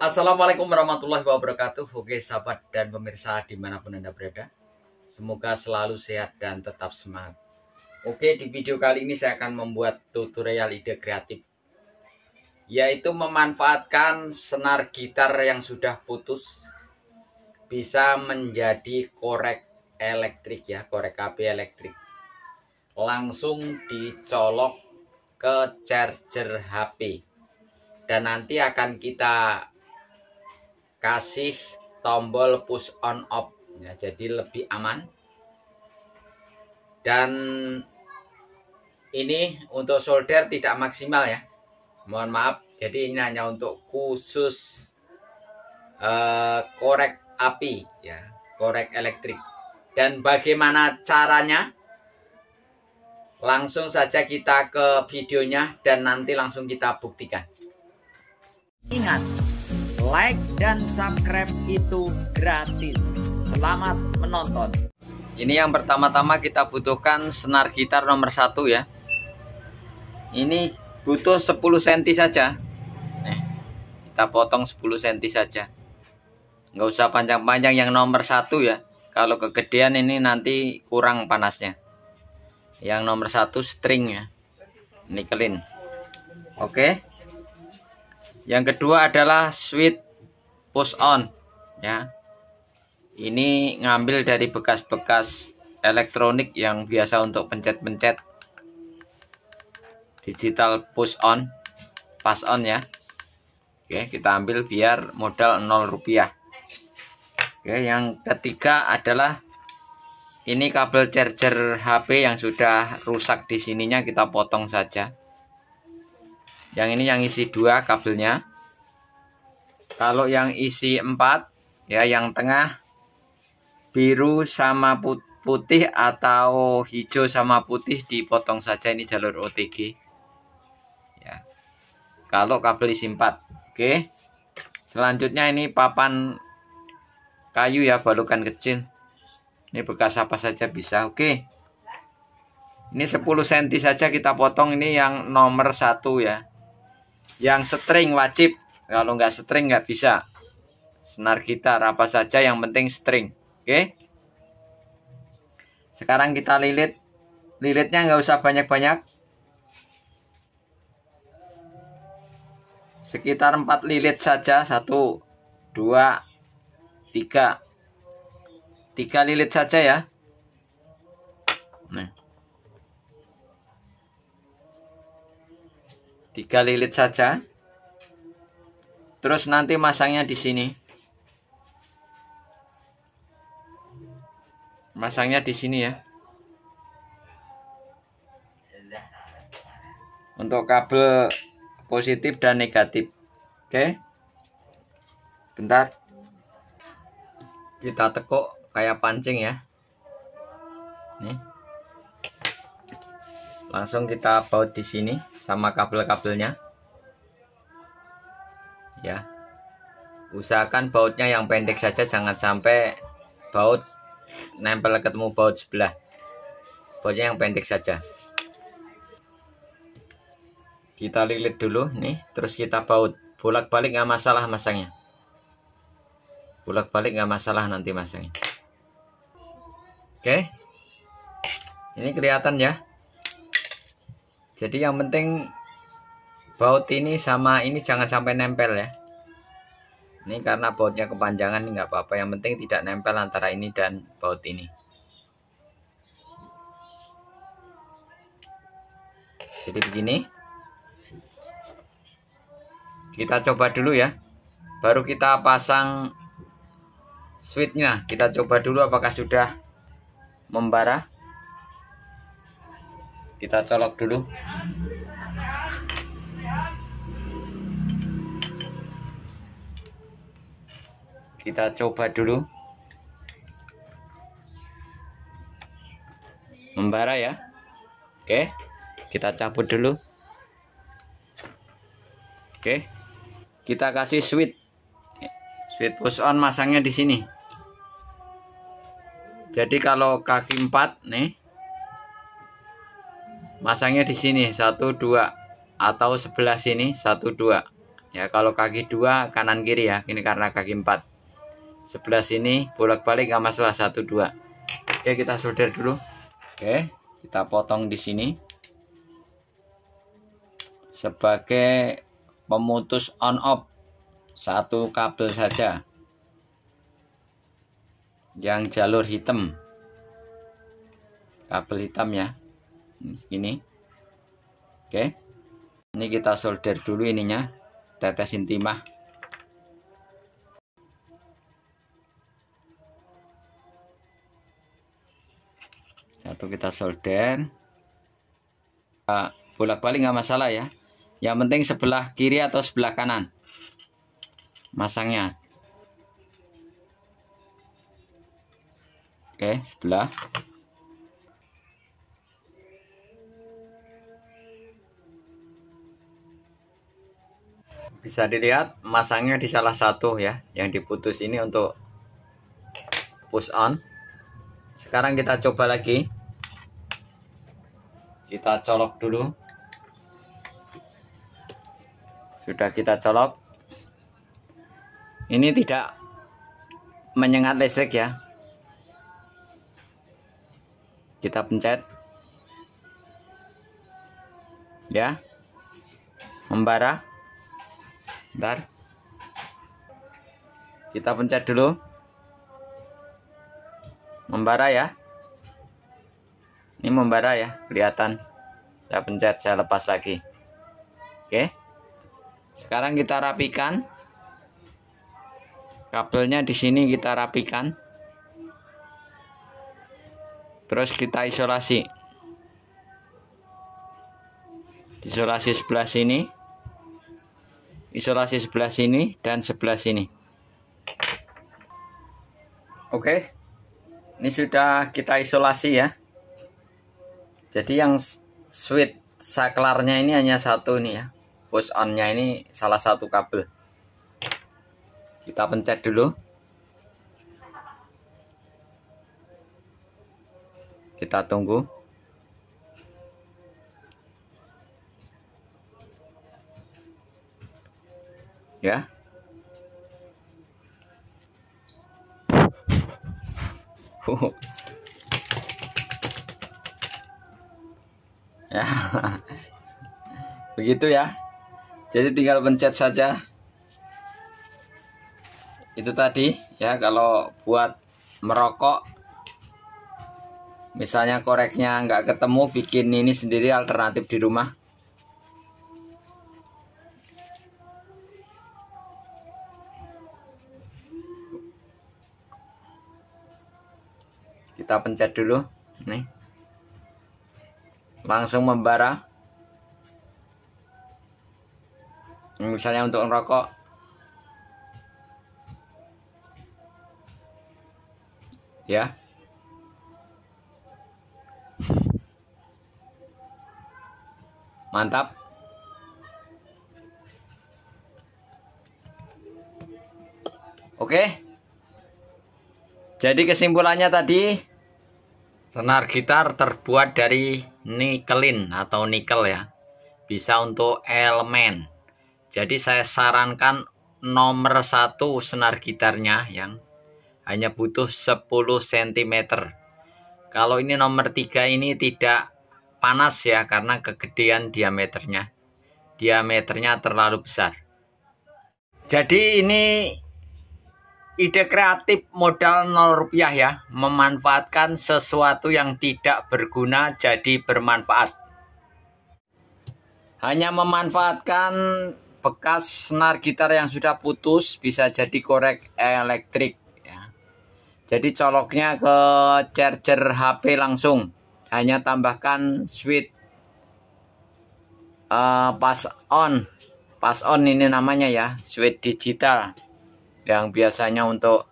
Assalamualaikum warahmatullahi wabarakatuh Oke sahabat dan pemirsa dimanapun anda berada Semoga selalu sehat dan tetap semangat Oke di video kali ini saya akan membuat tutorial ide kreatif Yaitu memanfaatkan senar gitar yang sudah putus Bisa menjadi korek elektrik ya Korek KB elektrik Langsung dicolok ke charger HP dan nanti akan kita kasih tombol push on off ya, jadi lebih aman dan ini untuk solder tidak maksimal ya mohon maaf jadi ini hanya untuk khusus uh, korek api ya korek elektrik dan bagaimana caranya langsung saja kita ke videonya dan nanti langsung kita buktikan ingat like dan subscribe itu gratis. Selamat menonton. Ini yang pertama-tama kita butuhkan senar gitar nomor satu ya. Ini butuh 10 cm saja. Nih, kita potong 10 cm saja. Nggak usah panjang-panjang yang nomor satu ya. Kalau kegedean ini nanti kurang panasnya. Yang nomor satu string ya. Nikelin. Oke. Okay. Yang kedua adalah switch push on ya. Ini ngambil dari bekas-bekas elektronik yang biasa untuk pencet-pencet digital push on pass on ya. Oke, kita ambil biar modal 0 rupiah. Oke, yang ketiga adalah ini kabel charger HP yang sudah rusak di sininya kita potong saja yang ini yang isi dua kabelnya kalau yang isi empat ya yang tengah biru sama putih atau hijau sama putih dipotong saja ini jalur OTG ya kalau kabel isi empat oke selanjutnya ini papan kayu ya balukan kecil ini bekas apa saja bisa oke ini 10 cm saja kita potong ini yang nomor satu ya yang string wajib kalau nggak string nggak bisa senar gitar apa saja yang penting string oke okay? sekarang kita lilit lilitnya nggak usah banyak-banyak sekitar 4 lilit saja 1 2 3 3 lilit saja ya nah tiga lilit saja terus nanti masangnya di sini masangnya di sini ya untuk kabel positif dan negatif oke bentar kita tekuk kayak pancing ya nih langsung kita baut di sini sama kabel-kabelnya ya usahakan bautnya yang pendek saja jangan sampai baut nempel ketemu baut sebelah bautnya yang pendek saja kita lilit dulu nih terus kita baut bolak-balik nggak masalah masangnya bolak-balik nggak masalah nanti masangnya oke ini kelihatan ya jadi yang penting baut ini sama ini jangan sampai nempel ya ini karena bautnya kepanjangan nggak apa-apa yang penting tidak nempel antara ini dan baut ini jadi begini kita coba dulu ya baru kita pasang switchnya kita coba dulu apakah sudah membara kita colok dulu kita coba dulu membara ya oke kita cabut dulu oke kita kasih switch switch push on masangnya di sini jadi kalau kaki empat nih masangnya di sini satu dua atau sebelah sini satu dua ya kalau kaki dua kanan kiri ya ini karena kaki empat sebelah sini bolak balik nggak masalah satu dua oke kita solder dulu oke kita potong di sini sebagai pemutus on off satu kabel saja yang jalur hitam kabel hitam ya ini. Oke. Ini kita solder dulu ininya. Tetesin timah. Satu kita solder. Bolak-balik nggak masalah ya. Yang penting sebelah kiri atau sebelah kanan. Masangnya. Oke, sebelah bisa dilihat masangnya di salah satu ya yang diputus ini untuk push on sekarang kita coba lagi kita colok dulu sudah kita colok ini tidak menyengat listrik ya kita pencet ya membara Bentar. Kita pencet dulu. Membara ya. Ini membara ya, kelihatan. Saya pencet, saya lepas lagi. Oke. Sekarang kita rapikan. Kabelnya di sini kita rapikan. Terus kita isolasi. Isolasi sebelah sini isolasi sebelah sini dan sebelah sini oke ini sudah kita isolasi ya jadi yang switch saklarnya ini hanya satu nih ya push on nya ini salah satu kabel kita pencet dulu kita tunggu ya ya begitu ya jadi tinggal pencet saja itu tadi ya kalau buat merokok misalnya koreknya nggak ketemu bikin ini sendiri alternatif di rumah kita pencet dulu nih langsung membara misalnya untuk merokok ya mantap oke jadi kesimpulannya tadi Senar gitar terbuat dari nikelin atau nikel ya. Bisa untuk elemen. Jadi saya sarankan nomor satu senar gitarnya yang hanya butuh 10 cm. Kalau ini nomor tiga ini tidak panas ya karena kegedean diameternya. Diameternya terlalu besar. Jadi ini Ide kreatif modal 0 rupiah ya, memanfaatkan sesuatu yang tidak berguna jadi bermanfaat. Hanya memanfaatkan bekas senar gitar yang sudah putus bisa jadi korek elektrik. Ya. Jadi coloknya ke charger HP langsung, hanya tambahkan switch uh, eh, pass on, pass on ini namanya ya, switch digital yang biasanya untuk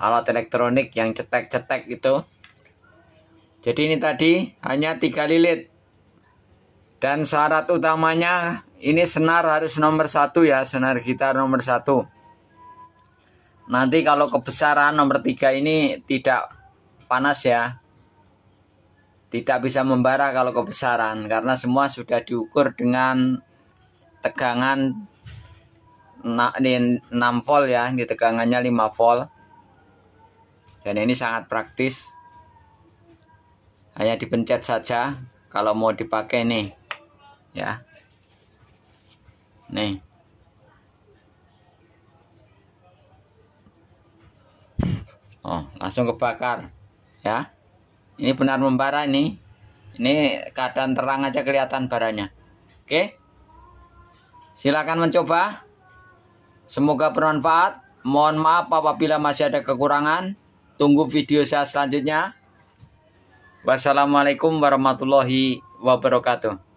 alat elektronik yang cetek-cetek itu. jadi ini tadi hanya tiga lilit dan syarat utamanya ini senar harus nomor satu ya senar gitar nomor satu nanti kalau kebesaran nomor tiga ini tidak panas ya tidak bisa membara kalau kebesaran karena semua sudah diukur dengan tegangan 6 volt ya di tegangannya 5 volt dan ini sangat praktis hanya dipencet saja kalau mau dipakai nih ya nih oh langsung kebakar ya ini benar membara nih. ini keadaan terang aja kelihatan baranya oke silakan mencoba Semoga bermanfaat. Mohon maaf apabila masih ada kekurangan. Tunggu video saya selanjutnya. Wassalamualaikum warahmatullahi wabarakatuh.